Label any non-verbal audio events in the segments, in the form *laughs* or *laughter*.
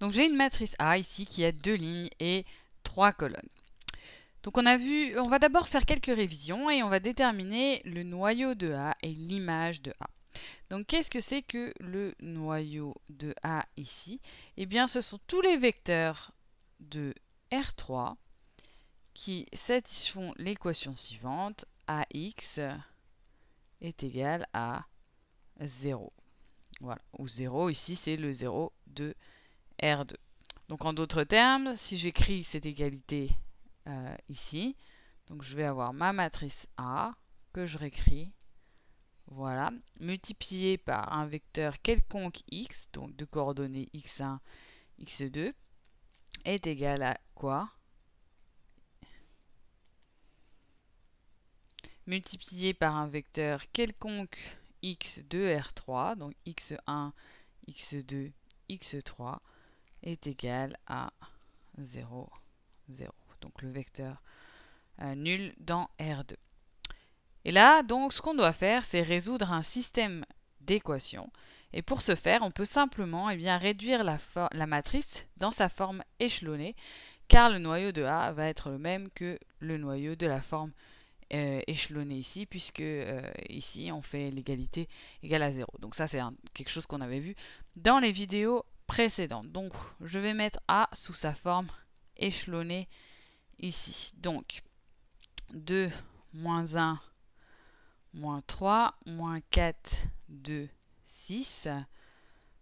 Donc j'ai une matrice A ici qui a deux lignes et trois colonnes. Donc on a vu, on va d'abord faire quelques révisions et on va déterminer le noyau de A et l'image de A. Donc qu'est-ce que c'est que le noyau de A ici Eh bien ce sont tous les vecteurs de R3 qui satisfont l'équation suivante AX est égal à 0. Voilà, ou 0 ici c'est le 0 de R2. Donc en d'autres termes, si j'écris cette égalité euh, ici, donc je vais avoir ma matrice A que je réécris, voilà, multipliée par un vecteur quelconque x, donc de coordonnées x1, x2, est égal à quoi Multiplié par un vecteur quelconque x2, r3, donc x1, x2, x3, est égal à 0, 0. Donc le vecteur euh, nul dans R2. Et là, donc, ce qu'on doit faire, c'est résoudre un système d'équations. Et pour ce faire, on peut simplement eh bien, réduire la, matrice dans sa forme échelonnée, car le noyau de A va être le même que le noyau de la forme euh, échelonnée ici, puisque euh, ici, on fait l'égalité égale à 0. Donc ça, c'est quelque chose qu'on avait vu dans les vidéos précédente. Donc, je vais mettre A sous sa forme échelonnée ici. Donc, 2, moins 1, moins 3, moins 4, 2, 6.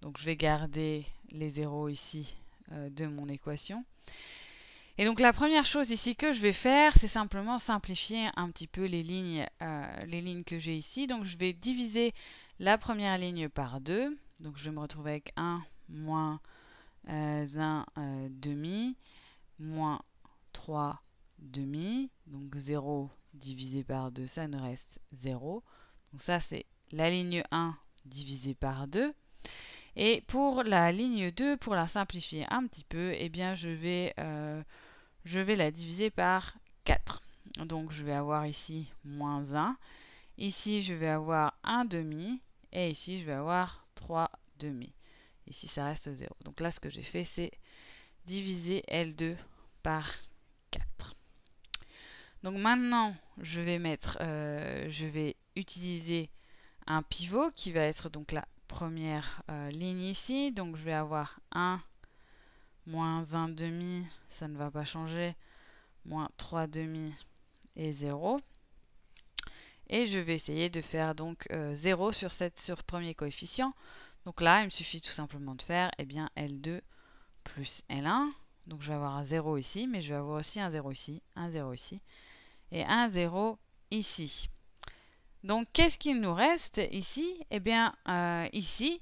Donc, je vais garder les zéros ici euh, de mon équation. Et donc la première chose ici que je vais faire, c'est simplement simplifier un petit peu les lignes, euh, les lignes que j'ai ici. Donc je vais diviser la première ligne par 2. Donc je vais me retrouver avec 1 moins 1 euh, euh, demi, moins 3 demi, donc 0 divisé par 2, ça ne reste 0. Donc ça, c'est la ligne 1 divisé par 2. Et pour la ligne 2, pour la simplifier un petit peu, eh bien je vais, euh, je vais la diviser par 4. Donc je vais avoir ici moins 1. Ici, je vais avoir 1 demi. Et ici, je vais avoir 3 demi. Ici, ça reste 0. Donc là, ce que j'ai fait, c'est diviser L2 par 4. Donc maintenant, je vais mettre, euh, je vais utiliser un pivot qui va être donc la première euh, ligne ici. Donc je vais avoir 1, moins 1 demi, ça ne va pas changer, moins 3 demi et 0. Et je vais essayer de faire donc 0 euh, sur, ce sur premier coefficient. Donc là, il me suffit tout simplement de faire eh bien, L2 plus L1. Donc je vais avoir un 0 ici, mais je vais avoir aussi un 0 ici, un 0 ici et un 0 ici. Donc qu'est-ce qu'il nous reste ici Eh bien euh, ici,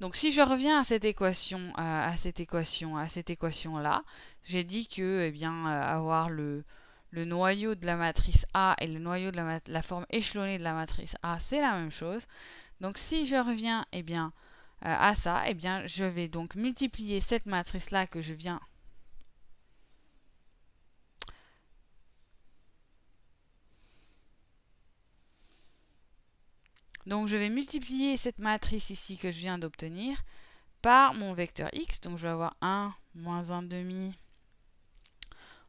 donc si je reviens à cette équation, euh, à cette équation, à cette équation là, j'ai dit que eh bien euh, avoir le, noyau de la matrice A et le noyau de la, la forme échelonnée de la matrice A, c'est la même chose. Donc si je reviens, eh bien euh, à ça, eh bien, je vais donc multiplier cette matrice-là que je viens Donc je vais multiplier cette matrice ici que je viens d'obtenir par mon vecteur x. Donc je vais avoir 1, moins 1 demi,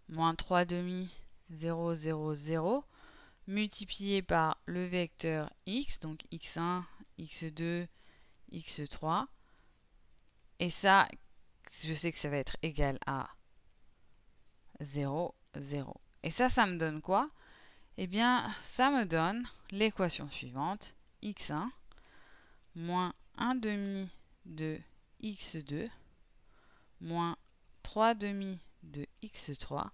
moins 3 demi, 0, 0, 0, multiplié par le vecteur x, donc x1, x2, x3. Et ça, je sais que ça va être égal à 0, 0. Et ça, ça me donne quoi Eh bien, ça me donne l'équation suivante, x1 moins 1 demi de x2 moins 3 demi de x3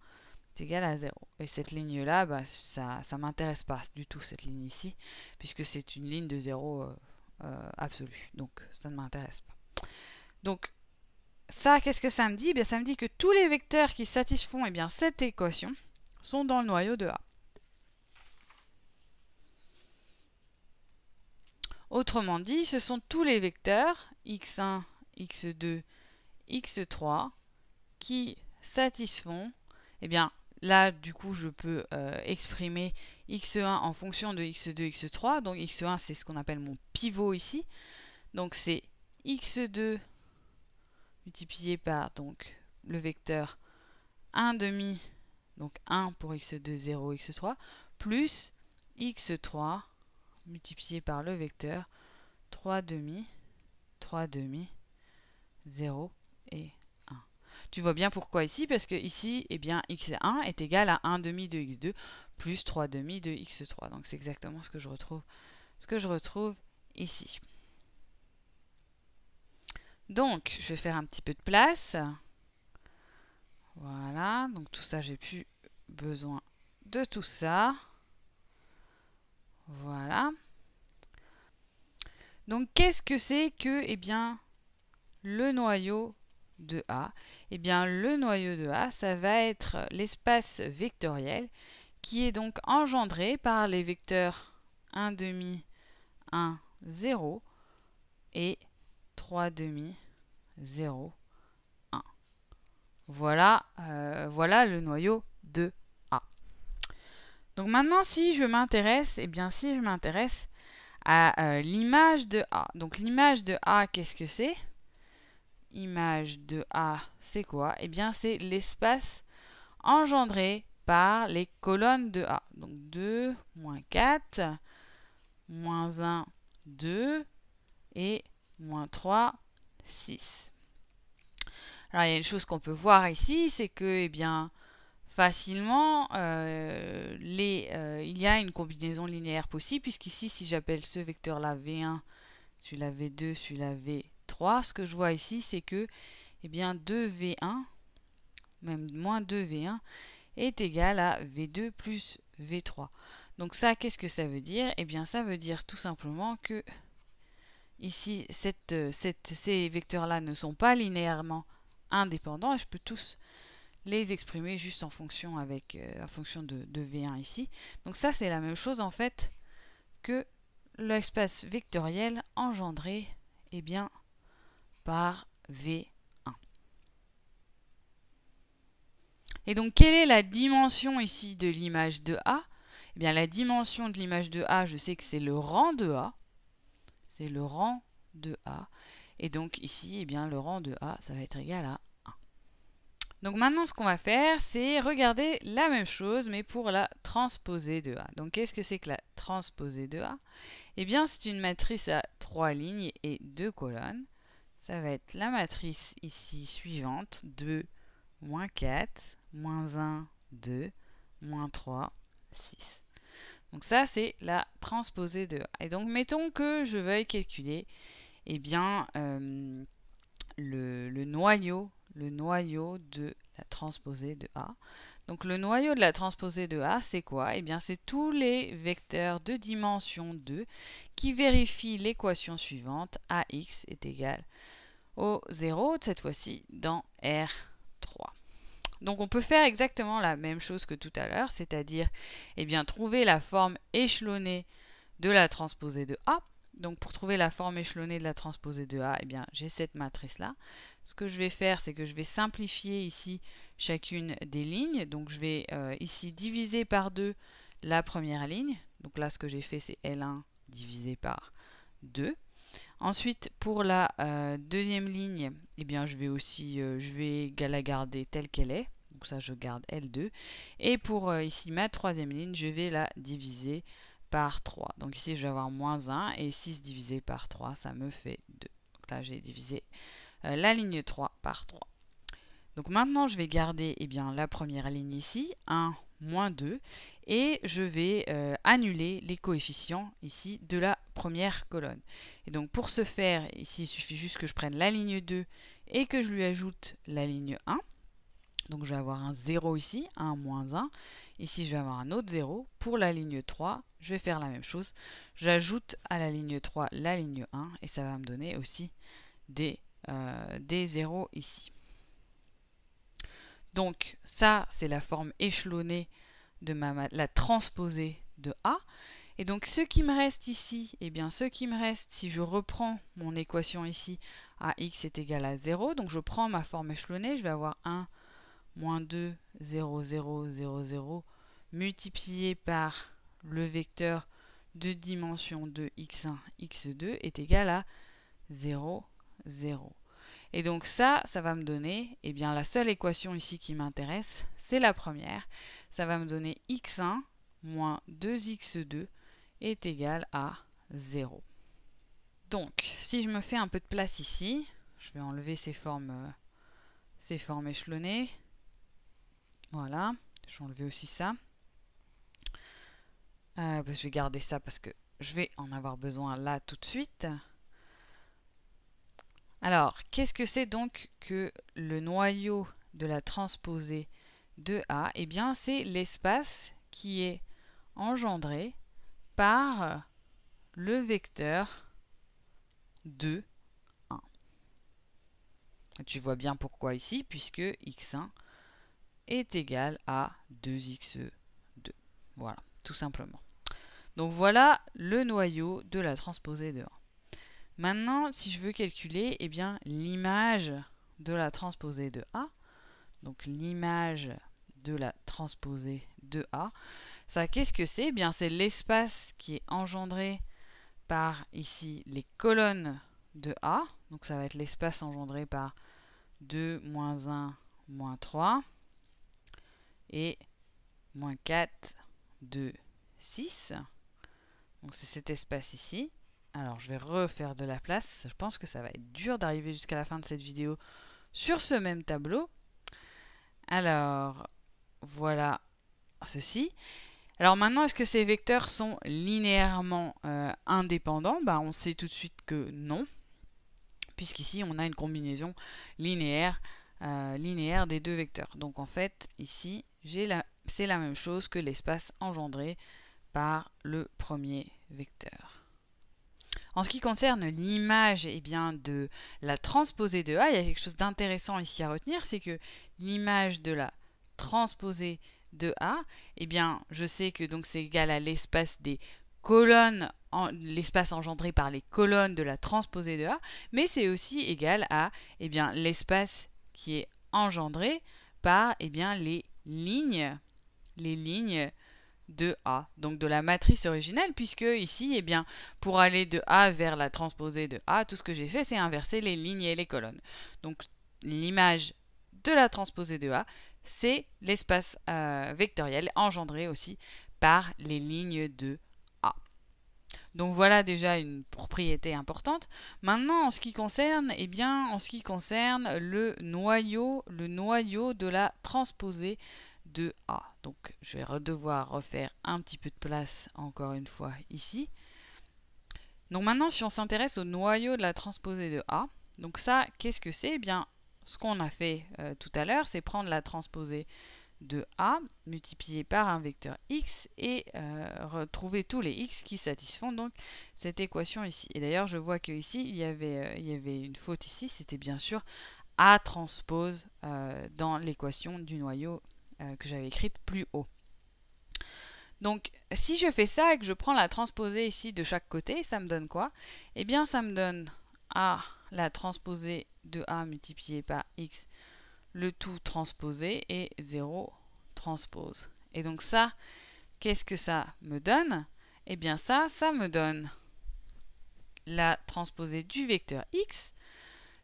est égal à 0. Et cette ligne-là, bah, ça ne m'intéresse pas du tout, cette ligne ici, puisque c'est une ligne de 0 euh, absolue. Donc ça ne m'intéresse pas. Donc ça, qu'est-ce que ça me dit eh bien, Ça me dit que tous les vecteurs qui satisfont eh bien, cette équation sont dans le noyau de A. Autrement dit, ce sont tous les vecteurs x1, x2, x3 qui satisfont eh bien, Là, du coup, je peux euh, exprimer x1 en fonction de x2, x3. Donc x1, c'est ce qu'on appelle mon pivot ici. Donc c'est x2 multiplié par donc, le vecteur 1 demi, donc 1 pour x2, 0, x3, plus x3 multiplié par le vecteur 3 demi, 3 demi, 0 et tu vois bien pourquoi ici, parce que ici, eh bien, x1 est égal à 1 demi de x2 plus 3 demi de x3. Donc c'est exactement ce que je retrouve, ce que je retrouve ici. Donc, je vais faire un petit peu de place. Voilà, donc tout ça, j'ai plus besoin de tout ça. Voilà. Donc, qu'est-ce que c'est que, eh bien, le noyau de A, et eh bien le noyau de A, ça va être l'espace vectoriel qui est donc engendré par les vecteurs 1 demi, 1, 0 et 3 demi, 0, 1. Voilà, euh, voilà le noyau de A. Donc maintenant, si je m'intéresse, et eh bien si je m'intéresse à euh, l'image de A. Donc l'image de A, qu'est-ce que c'est image de A, c'est quoi Eh bien, c'est l'espace engendré par les colonnes de A. Donc 2, moins 4, moins 1, 2 et moins 3, 6. Alors il y a une chose qu'on peut voir ici, c'est que eh bien, facilement, euh, les, euh, il y a une combinaison linéaire possible, puisqu'ici, si j'appelle ce vecteur-là V1, celui-là V2, celui-là V3, 3, ce que je vois ici, c'est que eh bien, 2V1, même moins 2V1, est égal à V2 plus V3. Donc ça, qu'est-ce que ça veut dire Eh bien, ça veut dire tout simplement que ici, euh, ces vecteurs-là ne sont pas linéairement indépendants je peux tous les exprimer juste en fonction, avec, euh, en fonction de, de, V1 ici. Donc ça, c'est la même chose en fait que l'espace vectoriel engendré, eh bien, par V1. Et donc, quelle est la dimension ici de l'image de A Eh bien, la dimension de l'image de A, je sais que c'est le rang de A. C'est le rang de A. Et donc, ici, eh bien, le rang de A, ça va être égal à 1. Donc maintenant, ce qu'on va faire, c'est regarder la même chose, mais pour la transposée de A. Donc, qu'est-ce que c'est que la transposée de A Eh bien, c'est une matrice à 3 lignes et 2 colonnes ça va être la matrice ici suivante, 2, moins 4, moins 1, 2, moins 3, 6. Donc ça, c'est la transposée de A. Et donc, mettons que je veuille calculer eh bien, euh, le, le, noyau le noyau de la transposée de A. Donc le noyau de la transposée de A, c'est quoi Eh bien, c'est tous les vecteurs de dimension 2 qui vérifient l'équation suivante AX est égal au 0, cette fois-ci dans R3. Donc on peut faire exactement la même chose que tout à l'heure, c'est-à-dire eh bien, trouver la forme échelonnée de la transposée de A donc pour trouver la forme échelonnée de la transposée de A, eh bien j'ai cette matrice-là. Ce que je vais faire, c'est que je vais simplifier ici chacune des lignes. Donc je vais euh, ici diviser par 2 la première ligne. Donc là, ce que j'ai fait, c'est L1 divisé par 2. Ensuite, pour la euh, deuxième ligne, eh bien, je vais aussi euh, je vais la garder telle qu'elle est. Donc ça, je garde L2. Et pour ici ma troisième ligne, je vais la diviser 3. Donc ici, je vais avoir moins 1 et 6 divisé par 3, ça me fait 2. Donc là, j'ai divisé euh, la ligne 3 par 3. Donc maintenant, je vais garder eh bien, la première ligne ici, 1 moins 2, et je vais euh, annuler les coefficients ici de la première colonne. Et donc pour ce faire, ici, il suffit juste que je prenne la ligne 2 et que je lui ajoute la ligne 1. Donc je vais avoir un 0 ici, 1 moins 1. Ici, je vais avoir un autre 0. Pour la ligne 3, je vais faire la même chose. J'ajoute à la ligne 3 la ligne 1 et ça va me donner aussi des, 0 euh, ici. Donc ça, c'est la forme échelonnée de ma la transposée de A. Et donc ce qui me reste ici, et eh bien ce qui me reste si je reprends mon équation ici, AX est égal à 0, donc je prends ma forme échelonnée, je vais avoir 1, moins 2, 0, 0, 0, 0, multiplié par le vecteur de dimension de x1, x2 est égal à 0, 0. Et donc ça, ça va me donner, et eh bien la seule équation ici qui m'intéresse, c'est la première. Ça va me donner x1 moins 2x2 est égal à 0. Donc, si je me fais un peu de place ici, je vais enlever ces formes, euh, ces formes échelonnées. Voilà, je vais enlever aussi ça. Euh, bah, je vais garder ça parce que je vais en avoir besoin là tout de suite. Alors, qu'est-ce que c'est donc que le noyau de la transposée de A Eh bien, c'est l'espace qui est engendré par le vecteur 2, 1. tu vois bien pourquoi ici, puisque x1 est égal à 2xe2. Voilà, tout simplement. Donc voilà le noyau de la transposée de A. Maintenant, si je veux calculer eh bien l'image de la transposée de A, donc l'image de la transposée de A, ça qu'est-ce que c'est eh bien c'est l'espace qui est engendré par ici les colonnes de A, donc ça va être l'espace engendré par 2 moins 1 moins 3, et moins 4 2, 6. Donc c'est cet espace ici. Alors je vais refaire de la place. Je pense que ça va être dur d'arriver jusqu'à la fin de cette vidéo sur ce même tableau. Alors voilà ceci. Alors maintenant, est-ce que ces vecteurs sont linéairement euh, indépendants bah, On sait tout de suite que non, puisqu'ici on a une combinaison linéaire, euh, linéaire des deux vecteurs. Donc en fait, ici, c'est la même chose que l'espace engendré par le premier vecteur. En ce qui concerne l'image eh bien, de la transposée de A, il y a quelque chose d'intéressant ici à retenir, c'est que l'image de la transposée de A, eh bien, je sais que donc c'est égal à l'espace des colonnes, l'espace engendré par les colonnes de la transposée de A, mais c'est aussi égal à eh bien, l'espace qui est engendré par eh bien, les lignes, les lignes de A, donc de la matrice originale, puisque ici, eh bien, pour aller de A vers la transposée de A, tout ce que j'ai fait, c'est inverser les lignes et les colonnes. Donc l'image de la transposée de A, c'est l'espace euh, vectoriel engendré aussi par les lignes de A. Donc voilà déjà une propriété importante. Maintenant, en ce qui concerne, et eh bien, en ce qui concerne le noyau, le noyau de la transposée de A. Donc je vais devoir refaire un petit peu de place encore une fois ici. Donc maintenant, si on s'intéresse au noyau de la transposée de A, donc ça, qu'est-ce que c'est Eh bien, ce qu'on a fait euh, tout à l'heure, c'est prendre la transposée de A multiplié par un vecteur x et euh, retrouver tous les x qui satisfont donc cette équation ici. Et d'ailleurs, je vois qu'ici, il, y avait, euh, il y avait une faute ici, c'était bien sûr A transpose euh, dans l'équation du noyau que j'avais écrite plus haut. Donc, si je fais ça et que je prends la transposée ici de chaque côté, ça me donne quoi Eh bien, ça me donne A, la transposée de A multiplié par x le tout transposé et 0 transpose. Et donc ça, qu'est-ce que ça me donne Eh bien ça, ça me donne la transposée du vecteur x,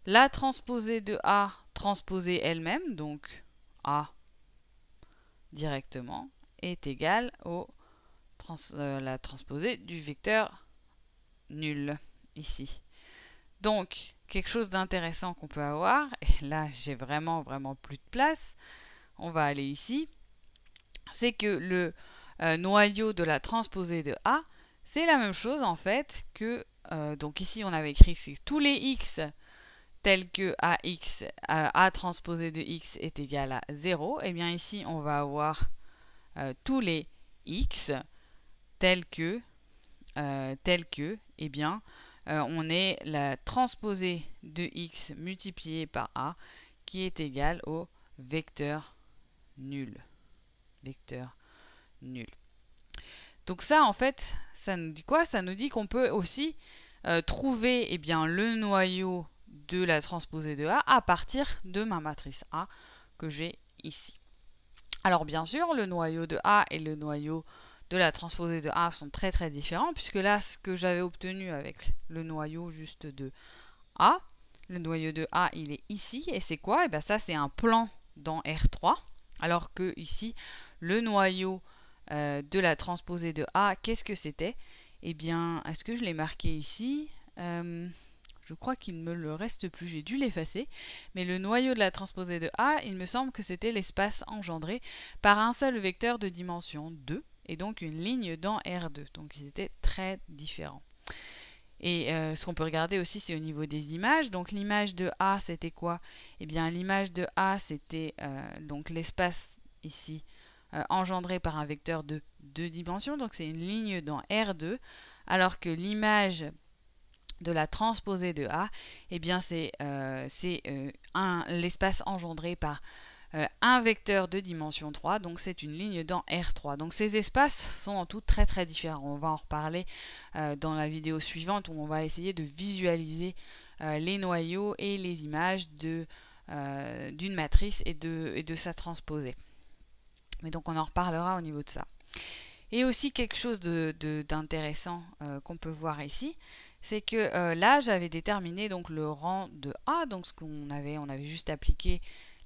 la transposée de A transposée elle-même, donc A directement, est égale à euh, la transposée du vecteur nul, ici. Donc, quelque chose d'intéressant qu'on peut avoir, *laughs* et là j'ai vraiment vraiment plus de place, on va aller ici, c'est que le euh, noyau de la transposée de A, c'est la même chose en fait que, euh, donc ici on avait écrit que tous les x tels que AX, euh, A transposé de X est égal à 0, et eh bien ici on va avoir tous les X tels que, tels que, et eh bien euh, on est la transposée de x multipliée par a qui est égale au vecteur nul. Vecteur nul. Donc ça, en fait, ça nous dit quoi Ça nous dit qu'on peut aussi euh, trouver eh bien, le noyau de la transposée de A à partir de ma matrice A que j'ai ici. Alors bien sûr, le noyau de A et le noyau de la transposée de A sont très très différents, puisque là, ce que j'avais obtenu avec le noyau juste de A, le noyau de A, il est ici, et c'est quoi Et eh bien ça, c'est un plan dans R3, alors que ici, le noyau euh, de la transposée de A, qu'est-ce que c'était Et eh bien, est-ce que je l'ai marqué ici euh, Je crois qu'il ne me le reste plus, j'ai dû l'effacer. Mais le noyau de la transposée de A, il me semble que c'était l'espace engendré par un seul vecteur de dimension 2, et donc une ligne dans R2. Donc ils étaient très différents. Et euh, ce qu'on peut regarder aussi, c'est au niveau des images. Donc l'image de A, c'était quoi Eh bien l'image de A, c'était euh, l'espace ici euh, engendré par un vecteur de deux dimensions. Donc c'est une ligne dans R2. Alors que l'image de la transposée de A, eh bien c'est l'espace engendré par euh, un vecteur de dimension 3, donc c'est une ligne dans R3. Donc ces espaces sont en tout très très différents. On va en reparler euh, dans la vidéo suivante où on va essayer de visualiser euh, les noyaux et les images d'une matrice et de, de sa transposée. Mais donc on en reparlera au niveau de ça. Et aussi quelque chose d'intéressant qu'on peut voir ici, c'est que là j'avais déterminé donc le rang de A, donc ce qu'on avait, on avait juste appliqué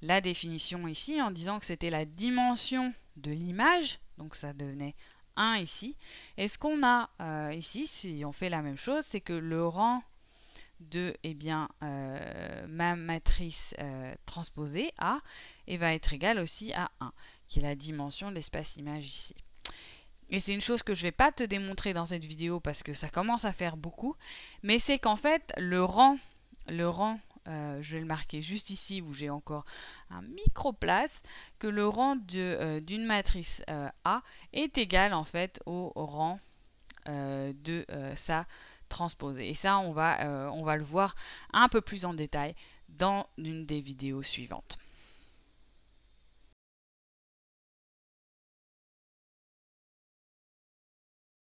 la définition ici en disant que c'était la dimension de l'image, donc ça devenait 1 ici. Et ce qu'on a euh, ici, si on fait la même chose, c'est que le rang de eh bien, euh, ma matrice euh, transposée A et eh va être égal aussi à 1, qui est la dimension de l'espace image ici. Et c'est une chose que je ne vais pas te démontrer dans cette vidéo parce que ça commence à faire beaucoup, mais c'est qu'en fait, le rang, le rang euh, je vais le marquer juste ici où j'ai encore un micro-place, que le rang euh, d'une matrice euh, A est égal en fait au rang de sa transposée. Et ça, on va, on va le voir un peu plus en détail dans une des vidéos suivantes.